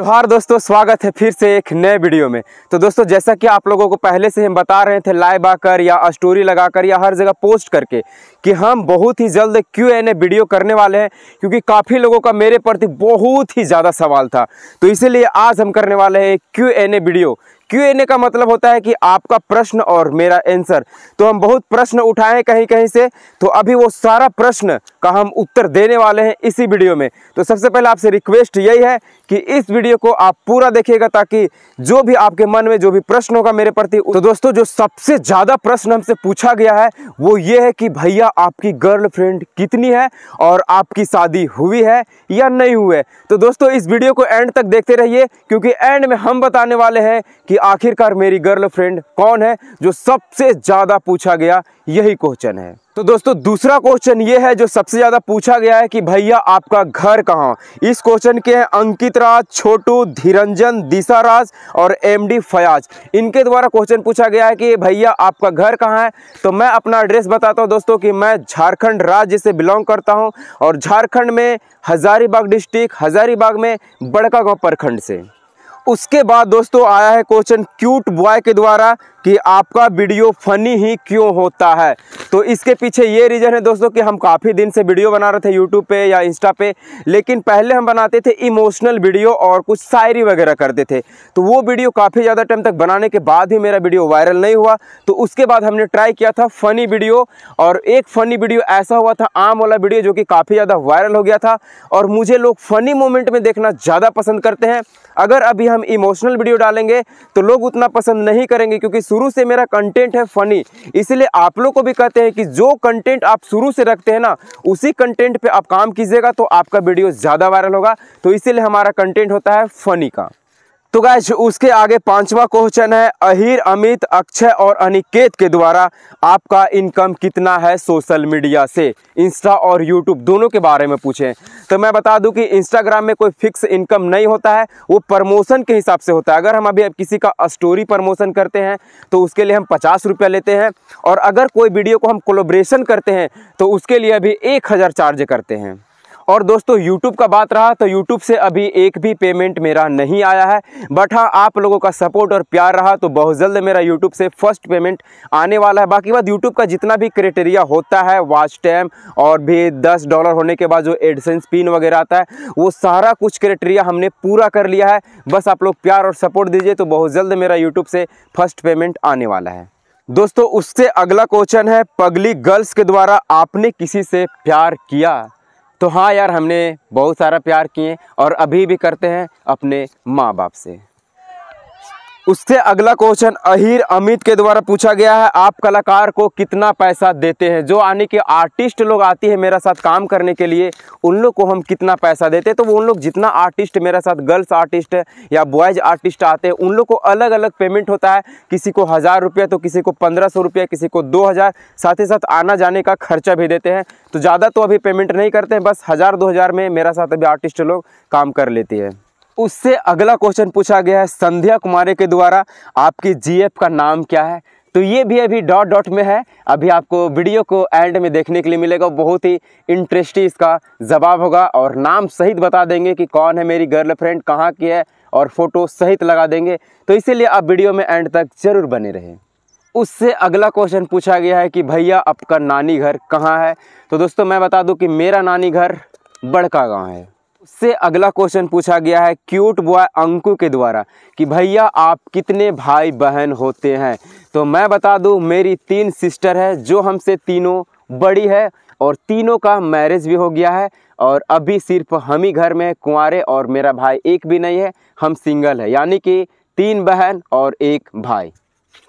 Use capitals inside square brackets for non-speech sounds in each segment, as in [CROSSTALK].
जोहार दोस्तों स्वागत है फिर से एक नए वीडियो में तो दोस्तों जैसा कि आप लोगों को पहले से हम बता रहे थे लाइव आकर या स्टोरी लगाकर या हर जगह पोस्ट करके कि हम बहुत ही जल्द क्यू एन ए वीडियो करने वाले हैं क्योंकि काफ़ी लोगों का मेरे प्रति बहुत ही ज़्यादा सवाल था तो इसीलिए आज हम करने वाले हैं Q N A video Q N A का मतलब होता है कि आपका प्रश्न और मेरा एंसर तो हम बहुत प्रश्न उठाए कहीं कहीं से तो अभी वो सारा प्रश्न का हम उत्तर देने वाले हैं इसी वीडियो में तो सबसे पहले आपसे रिक्वेस्ट यही है कि इस वीडियो को आप पूरा देखिएगा ताकि जो भी आपके मन में जो भी प्रश्न होगा मेरे प्रति तो दोस्तों जो सबसे ज़्यादा प्रश्न हमसे पूछा गया है वो ये है कि भैया आपकी गर्लफ्रेंड कितनी है और आपकी शादी हुई है या नहीं हुई है तो दोस्तों इस वीडियो को एंड तक देखते रहिए क्योंकि एंड में हम बताने वाले हैं कि आखिरकार मेरी गर्लफ्रेंड कौन है जो सबसे ज़्यादा पूछा गया यही क्वेश्चन है तो दोस्तों दूसरा क्वेश्चन ये है जो सबसे ज़्यादा पूछा गया है कि भैया आपका घर कहाँ इस क्वेश्चन के हैं अंकित राज छोटू धीरंजन दिशा राज और एमडी फयाज इनके द्वारा क्वेश्चन पूछा गया है कि भैया आपका घर कहाँ है तो मैं अपना एड्रेस बताता हूँ दोस्तों कि मैं झारखंड राज्य से बिलोंग करता हूँ और झारखंड में हज़ारीबाग डिस्ट्रिक्ट हज़ारीबाग में बड़का गाँव प्रखंड से उसके बाद दोस्तों आया है क्वेश्चन क्यूट बॉय के द्वारा कि आपका वीडियो फनी ही क्यों होता है तो इसके पीछे ये रीज़न है दोस्तों कि हम काफ़ी दिन से वीडियो बना रहे थे यूट्यूब पे या इंस्टा पे लेकिन पहले हम बनाते थे इमोशनल वीडियो और कुछ शायरी वगैरह करते थे तो वो वीडियो काफ़ी ज़्यादा टाइम तक बनाने के बाद ही मेरा वीडियो वायरल नहीं हुआ तो उसके बाद हमने ट्राई किया था फ़नी वीडियो और एक फ़नी वीडियो ऐसा हुआ था आम वाला वीडियो जो कि काफ़ी ज़्यादा वायरल हो गया था और मुझे लोग फ़नी मोमेंट में देखना ज़्यादा पसंद करते हैं अगर अभी हम इमोशनल वीडियो डालेंगे तो लोग उतना पसंद नहीं करेंगे क्योंकि शुरू से मेरा कंटेंट है फ़नी इसलिए आप लोग को भी कहते हैं कि जो कंटेंट आप शुरू से रखते हैं ना उसी कंटेंट पे आप काम कीजिएगा तो आपका वीडियो ज़्यादा वायरल होगा तो इसीलिए हमारा कंटेंट होता है फ़नी का तो गैस उसके आगे पांचवा क्वेश्चन है अहिर अमित अक्षय और अनिकेत के द्वारा आपका इनकम कितना है सोशल मीडिया से इंस्टा और यूट्यूब दोनों के बारे में पूछें तो मैं बता दूं कि इंस्टाग्राम में कोई फिक्स इनकम नहीं होता है वो प्रमोशन के हिसाब से होता है अगर हम अभी अब किसी का स्टोरी प्रमोशन करते हैं तो उसके लिए हम पचास रुपया लेते हैं और अगर कोई वीडियो को हम कोलोब्रेशन करते हैं तो उसके लिए अभी एक हज़ार चार्ज करते हैं और दोस्तों यूट्यूब का बात रहा तो यूट्यूब से अभी एक भी पेमेंट मेरा नहीं आया है बट हाँ आप लोगों का सपोर्ट और प्यार रहा तो बहुत जल्द मेरा यूट्यूब से फर्स्ट पेमेंट आने वाला है बाकी बात यूट्यूब का जितना भी क्राइटेरिया होता है वॉच टाइम और भी दस डॉलर होने के बाद जो एडसेंस पिन वगैरह आता है वो सारा कुछ क्राइटेरिया हमने पूरा कर लिया है बस आप लोग प्यार और सपोर्ट दीजिए तो बहुत जल्द मेरा यूट्यूब से फर्स्ट पेमेंट आने वाला है दोस्तों उससे अगला क्वेश्चन है पगली गर्ल्स के द्वारा आपने किसी से प्यार किया तो हाँ यार हमने बहुत सारा प्यार किए और अभी भी करते हैं अपने माँ बाप से उससे अगला क्वेश्चन अहिर अमित के द्वारा पूछा गया है आप कलाकार को कितना पैसा देते हैं जो आने के आर्टिस्ट लोग आती है मेरा साथ काम करने के लिए उन लोग को हम कितना पैसा देते हैं तो वो उन लोग जितना आर्टिस्ट मेरा साथ गर्ल्स आर्टिस्ट या बॉयज़ आर्टिस्ट आते हैं उन लोग को अलग अलग पेमेंट होता है किसी को हज़ार रुपया तो किसी को पंद्रह सौ रुपया किसी को दो हज़ार साथ ही साथ आना जाने का खर्चा भी देते हैं तो ज़्यादा तो अभी पेमेंट नहीं करते हैं बस हज़ार दो हज़ार में मेरा साथ अभी आर्टिस्ट लोग काम कर लेती है उससे अगला क्वेश्चन पूछा गया है संध्या कुमारी के द्वारा आपकी जीएफ का नाम क्या है तो ये भी अभी डॉट डॉट में है अभी आपको वीडियो को एंड में देखने के लिए मिलेगा बहुत ही इंटरेस्टिंग इसका जवाब होगा और नाम सहित बता देंगे कि कौन है मेरी गर्लफ्रेंड कहाँ की है और फोटो सहित लगा देंगे तो इसीलिए आप वीडियो में एंड तक ज़रूर बने रहें उससे अगला क्वेश्चन पूछा गया है कि भैया आपका नानी घर कहाँ है तो दोस्तों मैं बता दूँ कि मेरा नानी घर बड़का गाँव है उससे अगला क्वेश्चन पूछा गया है क्यूट बॉय अंकु के द्वारा कि भैया आप कितने भाई बहन होते हैं तो मैं बता दूं मेरी तीन सिस्टर है जो हमसे तीनों बड़ी है और तीनों का मैरिज भी हो गया है और अभी सिर्फ हम ही घर में कुंवारे और मेरा भाई एक भी नहीं है हम सिंगल है यानी कि तीन बहन और एक भाई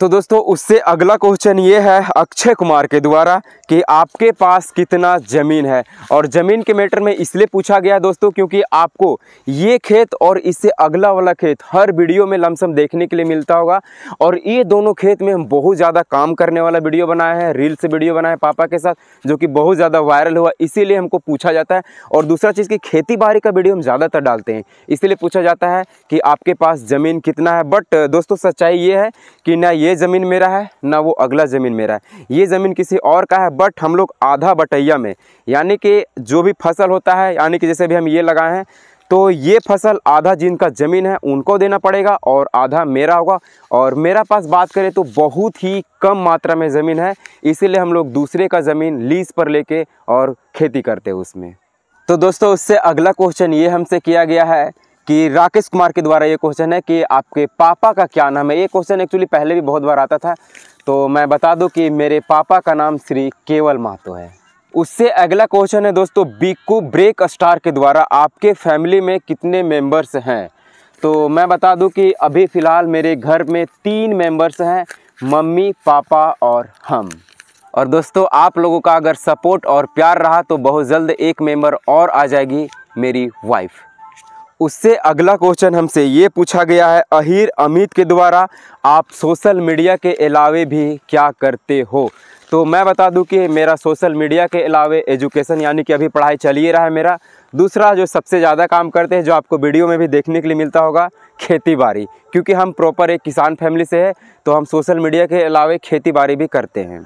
तो दोस्तों उससे अगला क्वेश्चन ये है अक्षय कुमार के द्वारा कि आपके पास कितना ज़मीन है और ज़मीन के मैटर में इसलिए पूछा गया दोस्तों क्योंकि आपको ये खेत और इससे अगला वाला खेत हर वीडियो में लमसम देखने के लिए मिलता होगा और ये दोनों खेत में हम बहुत ज़्यादा काम करने वाला वीडियो बनाया है रील्स वीडियो बनाए पापा के साथ जो कि बहुत ज़्यादा वायरल हुआ इसीलिए हमको पूछा जाता है और दूसरा चीज़ की खेती बाड़ी का वीडियो हम ज़्यादातर डालते हैं इसीलिए पूछा जाता है कि आपके पास ज़मीन कितना है बट दोस्तों सच्चाई ये है कि ना ये ये ज़मीन मेरा है ना वो अगला ज़मीन मेरा है ये ज़मीन किसी और का है बट हम लोग आधा बटैया में यानी कि जो भी फसल होता है यानी कि जैसे भी हम ये लगाए हैं तो ये फसल आधा जिनका ज़मीन है उनको देना पड़ेगा और आधा मेरा होगा और मेरा पास बात करें तो बहुत ही कम मात्रा में ज़मीन है इसीलिए हम लोग दूसरे का ज़मीन लीज पर लेके और खेती करते हैं उसमें तो दोस्तों उससे अगला क्वेश्चन ये हमसे किया गया है कि राकेश कुमार के द्वारा ये क्वेश्चन है कि आपके पापा का क्या नाम है ये क्वेश्चन एक्चुअली पहले भी बहुत बार आता था तो मैं बता दूं कि मेरे पापा का नाम श्री केवल महतो है उससे अगला क्वेश्चन है दोस्तों बीकू ब्रेक स्टार के द्वारा आपके फैमिली में कितने मेंबर्स हैं तो मैं बता दूं कि अभी फ़िलहाल मेरे घर में तीन मेंबर्स हैं मम्मी पापा और हम और दोस्तों आप लोगों का अगर सपोर्ट और प्यार रहा तो बहुत जल्द एक मेंबर और आ जाएगी मेरी वाइफ़ उससे अगला क्वेश्चन हमसे ये पूछा गया है अहिर अमित के द्वारा आप सोशल मीडिया के अलावे भी क्या करते हो तो मैं बता दूं कि मेरा सोशल मीडिया के अलावे एजुकेशन यानी कि अभी पढ़ाई चल ही रहा है मेरा दूसरा जो सबसे ज़्यादा काम करते हैं जो आपको वीडियो में भी देखने के लिए मिलता होगा खेती बाड़ी क्योंकि हम प्रॉपर एक किसान फैमिली से है तो हम सोशल मीडिया के अलावे खेती बाड़ी भी करते हैं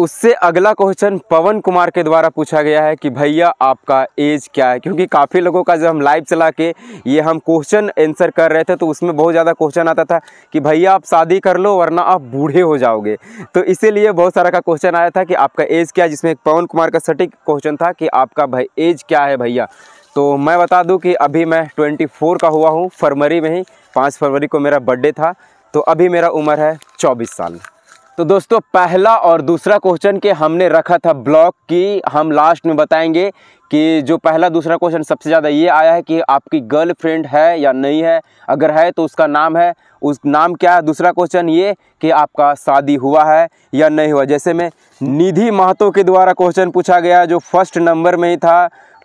उससे अगला क्वेश्चन पवन कुमार के द्वारा पूछा गया है कि भैया आपका एज क्या है क्योंकि काफ़ी लोगों का जब हम लाइव चला के ये हम क्वेश्चन आंसर कर रहे थे तो उसमें बहुत ज़्यादा क्वेश्चन आता था कि भैया आप शादी कर लो वरना आप बूढ़े हो जाओगे तो इसीलिए बहुत सारा का क्वेश्चन आया था कि आपका एज क्या है जिसमें पवन कुमार का सटीक क्वेश्चन था कि आपका भाई एज क्या है भैया तो मैं बता दूँ कि अभी मैं ट्वेंटी का हुआ हूँ फरवरी में ही पाँच फरवरी को मेरा बर्थडे था तो अभी मेरा उम्र है चौबीस साल तो दोस्तों पहला और दूसरा क्वेश्चन के हमने रखा था ब्लॉक की हम लास्ट में बताएंगे कि जो पहला दूसरा क्वेश्चन सबसे ज़्यादा ये आया है कि आपकी गर्लफ्रेंड है या नहीं है अगर है तो उसका नाम है उस नाम क्या है दूसरा क्वेश्चन ये कि आपका शादी हुआ है या नहीं हुआ जैसे में निधि महतो के द्वारा क्वेश्चन पूछा गया जो फर्स्ट नंबर में ही था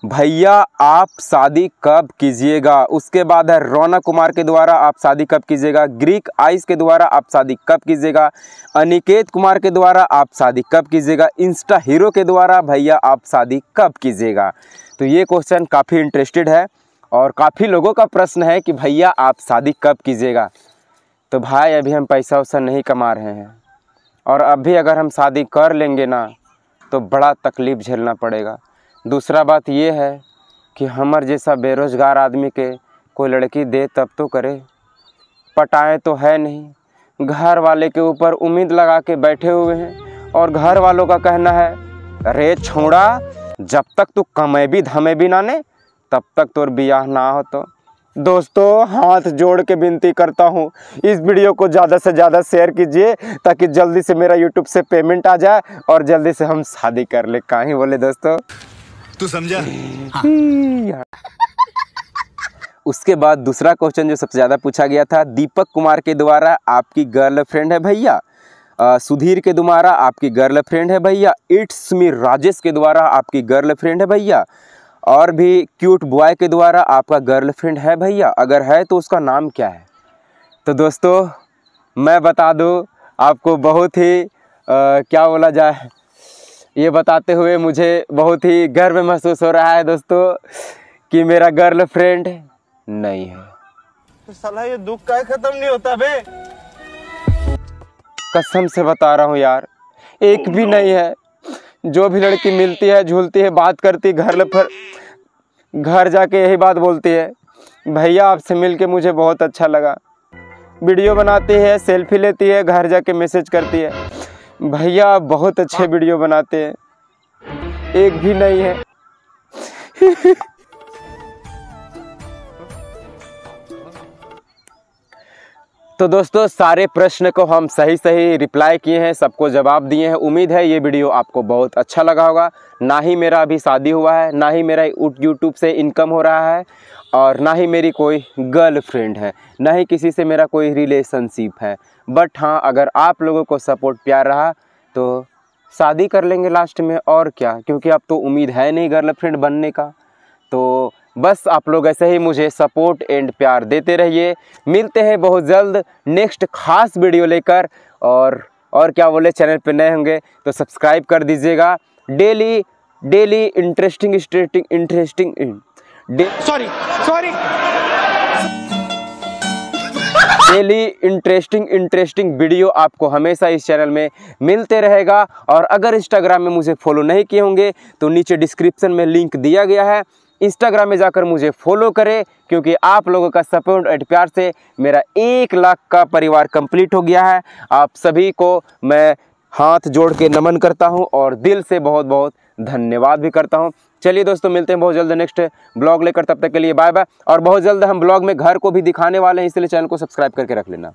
भैया आप शादी कब कीजिएगा उसके बाद है रौनक कुमार के द्वारा आप शादी कब कीजिएगा ग्रीक आइस के द्वारा आप शादी कब कीजिएगा अनिकेत कुमार के द्वारा आप शादी कब कीजिएगा इंस्टा हीरो के द्वारा भैया आप शादी कब कीजिएगा तो ये क्वेश्चन काफ़ी इंटरेस्टेड है और काफ़ी लोगों का प्रश्न है कि भैया आप शादी कब कीजिएगा तो भाई अभी हम पैसा वैसा नहीं कमा रहे हैं और अभी अगर हम शादी कर लेंगे ना तो बड़ा तकलीफ़ झेलना पड़ेगा दूसरा बात ये है कि हमार जैसा बेरोज़गार आदमी के कोई लड़की दे तब तो करे पटाए तो है नहीं घर वाले के ऊपर उम्मीद लगा के बैठे हुए हैं और घर वालों का कहना है अरे छोड़ा जब तक तू कमे भी धमे भी ना ने तब तक तोर ब्याह ना हो तो दोस्तों हाथ जोड़ के विनती करता हूँ इस वीडियो को ज़्यादा से ज़्यादा शेयर कीजिए ताकि जल्दी से मेरा यूट्यूब से पेमेंट आ जाए और जल्दी से हम शादी कर ले काहीं बोले दोस्तों तू समझा हाँ। उसके बाद दूसरा क्वेश्चन जो सबसे ज़्यादा पूछा गया था दीपक कुमार के द्वारा आपकी गर्लफ्रेंड है भैया सुधीर के द्वारा आपकी गर्लफ्रेंड है भैया इट्स मी राजेश के द्वारा आपकी गर्लफ्रेंड है भैया और भी क्यूट बॉय के द्वारा आपका गर्लफ्रेंड है भैया अगर है तो उसका नाम क्या है तो दोस्तों मैं बता दूँ आपको बहुत ही आ, क्या बोला जाए ये बताते हुए मुझे बहुत ही गर्व महसूस हो रहा है दोस्तों कि मेरा गर्ल फ्रेंड नहीं है तो साला ये दुख का खत्म नहीं होता बे कसम से बता रहा हूँ यार एक भी oh नहीं है जो भी लड़की मिलती है झूलती है बात करती घर घर पर घर जाके यही बात बोलती है भैया आपसे मिल के मुझे बहुत अच्छा लगा वीडियो बनाती है सेल्फी लेती है घर जाके मैसेज करती है भैया बहुत अच्छे हाँ। वीडियो बनाते हैं एक भी नहीं है [LAUGHS] तो दोस्तों सारे प्रश्न को हम सही सही रिप्लाई किए हैं सबको जवाब दिए हैं उम्मीद है ये वीडियो आपको बहुत अच्छा लगा होगा ना ही मेरा अभी शादी हुआ है ना ही मेरा यूट्यूब से इनकम हो रहा है और ना ही मेरी कोई गर्लफ्रेंड है ना ही किसी से मेरा कोई रिलेशनशिप है बट हाँ अगर आप लोगों को सपोर्ट प्यार रहा तो शादी कर लेंगे लास्ट में और क्या क्योंकि अब तो उम्मीद है नहीं गर्लफ्रेंड बनने का तो बस आप लोग ऐसे ही मुझे सपोर्ट एंड प्यार देते रहिए मिलते हैं बहुत जल्द नेक्स्ट खास वीडियो लेकर और और क्या बोले चैनल पे नए होंगे तो सब्सक्राइब कर दीजिएगा daily daily interesting interesting interesting sorry sorry daily interesting interesting video आपको हमेशा इस चैनल में मिलते रहेगा और अगर इंस्टाग्राम में मुझे फॉलो नहीं किए होंगे तो नीचे डिस्क्रिप्शन में लिंक दिया गया है इंस्टाग्राम में जाकर मुझे फॉलो करें क्योंकि आप लोगों का सपोर्ट एंड प्यार से मेरा एक लाख का परिवार कंप्लीट हो गया है आप सभी को मैं हाथ जोड़ के नमन करता हूं और दिल से बहुत बहुत धन्यवाद भी करता हूं चलिए दोस्तों मिलते हैं बहुत जल्द नेक्स्ट ब्लॉग लेकर तब तक के लिए बाय बाय और बहुत जल्द हम ब्लॉग में घर को भी दिखाने वाले हैं इसलिए चैनल को सब्सक्राइब करके रख लेना